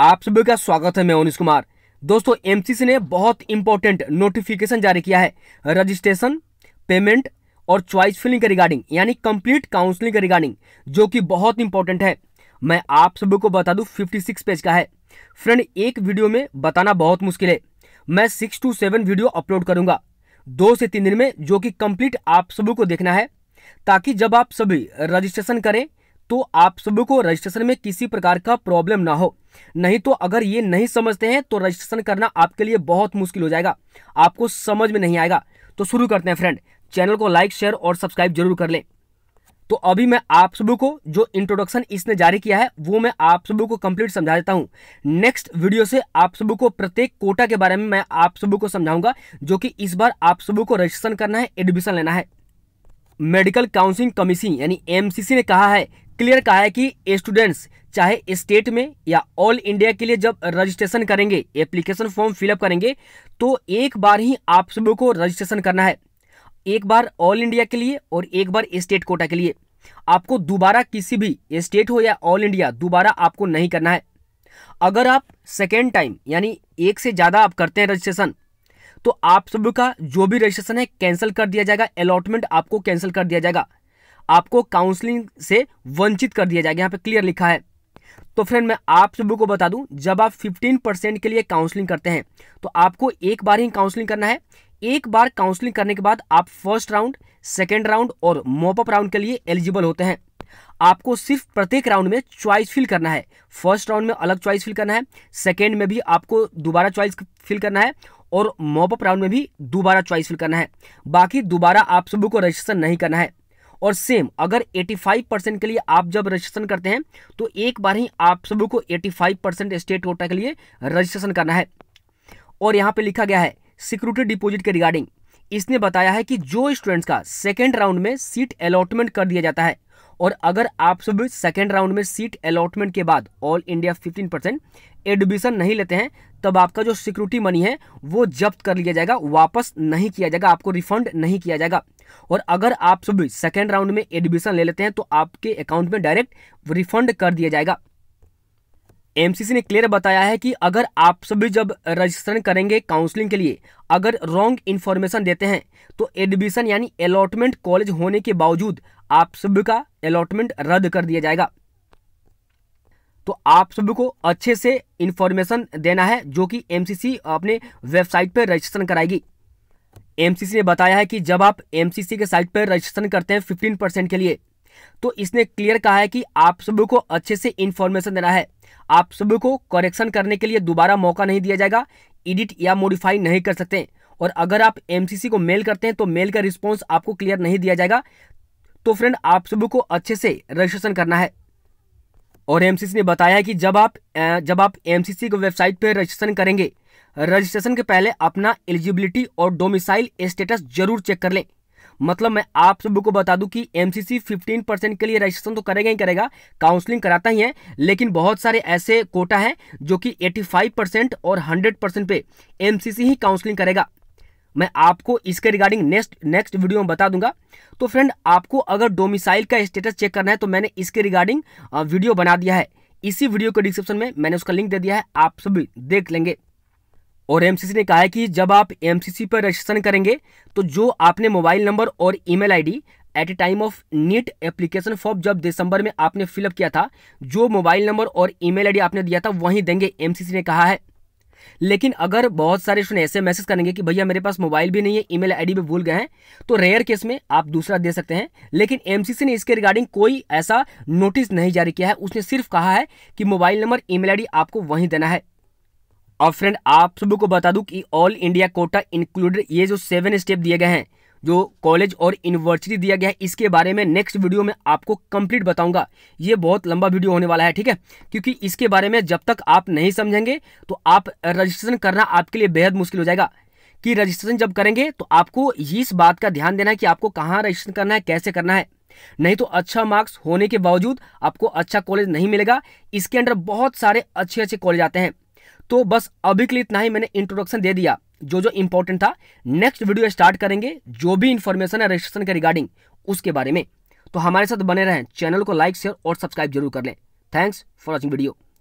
आप सभी का स्वागत है मैं अनिश कुमार दोस्तों एमसीसी ने बहुत इंपॉर्टेंट नोटिफिकेशन जारी किया है रजिस्ट्रेशन पेमेंट और चॉइस फिलिंग के रिगार्डिंग यानी कंप्लीट काउंसलिंग के रिगार्डिंग जो कि बहुत इंपॉर्टेंट है मैं आप सभी को बता दूं 56 पेज का है फ्रेंड एक वीडियो में बताना बहुत मुश्किल है मैं six to seven video upload करूंगा दो से तीन दिन में जो कि कंप्लीट आप सभी को देखना है ताकि जब आप सभी रजिस्ट्रेशन करें तो आप सभी को रजिस्ट्रेशन में किसी प्रकार का प्रॉब्लम ना हो नहीं तो अगर ये नहीं समझते हैं तो रजिस्ट्रेशन करना आपके लिए बहुत मुश्किल हो जाएगा आपको समझ में नहीं आएगा तो शुरू करते हैं फ्रेंड चैनल को लाइक शेयर और सब्सक्राइब जरूर कर लें तो अभी मैं आप सबों को जो इंट्रोडक्शन इसने जारी किया है वो मैं आप सबों को कंप्लीट समझा देता हूँ नेक्स्ट वीडियो से आप सबों को प्रत्येक कोटा के बारे में मैं आप सबों को समझाऊंगा जो कि इस बार आप सबों को रजिस्ट्रेशन करना है एडमिशन लेना है मेडिकल काउंसिलिंग कमीशन यानी एमसीसी ने कहा है क्लियर कहा है कि स्टूडेंट्स चाहे स्टेट में या ऑल इंडिया के लिए जब रजिस्ट्रेशन करेंगे एप्लीकेशन फॉर्म फिलअप करेंगे तो एक बार ही आप सब को रजिस्ट्रेशन करना है एक बार ऑल इंडिया के लिए और एक बार स्टेट कोटा के लिए आपको दोबारा किसी भी स्टेट हो या ऑल इंडिया दोबारा आपको नहीं करना है अगर आप सेकेंड टाइम यानी एक से ज़्यादा आप करते हैं रजिस्ट्रेशन तो आप सब का जो भी रजिस्ट्रेशन है कैंसिल कर दिया जाएगा अलॉटमेंट आपको कैंसिल कर दिया जाएगा आपको काउंसलिंग से वंचित कर दिया जाएगा यहाँ पे क्लियर लिखा है तो फ्रेंड मैं आप सभी को बता दूं जब आप 15 परसेंट के लिए काउंसलिंग करते हैं तो आपको एक बार ही काउंसलिंग करना है एक बार काउंसलिंग करने के बाद आप फर्स्ट राउंड सेकेंड राउंड और मोपअप राउंड के लिए एलिजिबल होते हैं आपको सिर्फ प्रत्येक राउंड में चॉइस फिल करना है फर्स्ट राउंड में अलग चॉइस फिल करना है सेकेंड में भी आपको दोबारा चॉइस फिल करना है और मॉपअप राउंड में भी दोबारा चॉइस फिल करना है बाकी दोबारा आप सभी को रजिस्ट्रेशन नहीं करना है और सेम अगर 85 परसेंट के लिए आप जब रजिस्ट्रेशन करते हैं तो एक बार ही आप सभी को 85 परसेंट स्टेट कोटा के लिए रजिस्ट्रेशन करना है और यहाँ पे लिखा गया है सिक्योरिटी डिपॉजिट के रिगार्डिंग इसने बताया है कि जो स्टूडेंट्स का सेकेंड राउंड में सीट अलॉटमेंट कर दिया जाता है और अगर आप सब सेकेंड राउंड में सीट अलॉटमेंट के बाद all India fifteen percent admission नहीं लेते हैं तब आपका जो सिक्योरिटी मनी है वो जब्त कर लिया जाएगा वापस नहीं किया जाएगा आपको रिफंड नहीं किया जाएगा और अगर आप सब सेकेंड राउंड में एडमिशन ले लेते हैं तो आपके अकाउंट में डायरेक्ट रिफंड कर दिया जाएगा एमसीसी ने क्लियर बताया है कि अगर आप सभी जब रजिस्ट्रेशन करेंगे काउंसलिंग के लिए अगर रॉन्ग इन्फॉर्मेशन देते हैं तो एडमिशन यानी अलॉटमेंट कॉलेज होने के बावजूद आप सभी का अलॉटमेंट रद्द कर दिया जाएगा तो आप सभी को अच्छे से इन्फॉर्मेशन देना है जो कि एमसीसी अपने वेबसाइट पर रजिस्ट्रेशन कराएगी एमसीसी ने बताया है कि जब आप एमसीसी के साइट पर रजिस्ट्रेशन करते हैं 15 परसेंट के लिए तो इसने क्लियर कहा है कि आप सभी को अच्छे से इन्फॉर्मेशन देना है आप सभी को करेक्शन करने के लिए दोबारा मौका नहीं दिया जाएगा एडिट या मॉडिफाई नहीं कर सकते और अगर आप एमसीसी को मेल करते हैं तो मेल का रिस्पॉन्स आपको क्लियर नहीं दिया जाएगा तो फ्रेंड आप सभी को अच्छे से रजिस्ट्रेशन करना है और एमसीसी ने बताया है कि जब आप जब आप एमसीसी की वेबसाइट पर रजिस्ट्रेशन करेंगे रजिस्ट्रेशन के पहले अपना एलिजिबिलिटी और डोमिसाइल स्टेटस जरूर चेक कर लें मतलब मैं आप को बता दूं कि एमसीसी 15 परसेंट के लिए रजिस्ट्रेशन तो करेगा ही करेगा काउंसलिंग कराता ही है लेकिन बहुत सारे ऐसे कोटा हैं जो कि 85 परसेंट और 100 परसेंट पे एमसीसी ही काउंसलिंग करेगा मैं आपको इसके रिगार्डिंग नेक्स्ट नेक्स्ट वीडियो में बता दूंगा तो फ्रेंड आपको अगर डोमिसाइल का स्टेटस चेक करना है तो मैंने इसके रिगार्डिंग वीडियो बना दिया है इसी वीडियो के डिस्क्रिप्शन में मैंने उसका लिंक दे दिया है आप सभी देख लेंगे और एमसीसी ने कहा है कि जब आप एमसीसी पर रजिस्ट्रेशन करेंगे तो जो आपने मोबाइल नंबर और email ID at a time of NEET application form जब दिसंबर में आपने फिलअप किया था जो मोबाइल नंबर और ईमेल आईडी आपने दिया था वहीं देंगे एमसीसी ने कहा है लेकिन अगर बहुत सारे स्टूडेंट ऐसे मैसेज करेंगे कि भैया मेरे पास मोबाइल भी नहीं है ईमेल आईडी भी भूल गए हैं तो रेयर केस में आप दूसरा दे सकते हैं लेकिन एमसीसी ने इसके रिगार्डिंग कोई ऐसा नोटिस नहीं जारी किया है उसने सिर्फ कहा है कि मोबाइल नंबर ईमेल आईडी आपको वहीं देना है और फ्रेंड आप सबको बता दूं कि ऑल इंडिया कोटा इंक्लूडेड ये जो सेवन स्टेप दिए गए हैं जो कॉलेज और यूनिवर्सिटी दिया गया है इसके बारे में नेक्स्ट वीडियो में आपको कंप्लीट बताऊंगा ये बहुत लंबा वीडियो होने वाला है ठीक है क्योंकि इसके बारे में जब तक आप नहीं समझेंगे तो आप रजिस्ट्रेशन करना आपके लिए बेहद मुश्किल हो जाएगा कि रजिस्ट्रेशन जब करेंगे तो आपको इस बात का ध्यान देना है कि आपको कहाँ रजिस्ट्रेशन करना है कैसे करना है नहीं तो अच्छा मार्क्स होने के बावजूद आपको अच्छा कॉलेज नहीं मिलेगा इसके अंडर बहुत सारे अच्छे अच्छे कॉलेज आते हैं तो बस अभी के लिए इतना ही मैंने इंट्रोडक्शन दे दिया जो जो इंपॉर्टेंट था नेक्स्ट वीडियो स्टार्ट करेंगे जो भी इंफॉर्मेशन है रजिस्ट्रेशन के रिगार्डिंग उसके बारे में तो हमारे साथ बने रहें चैनल को लाइक शेयर और सब्सक्राइब जरूर कर लें थैंक्स फॉर वॉचिंग वीडियो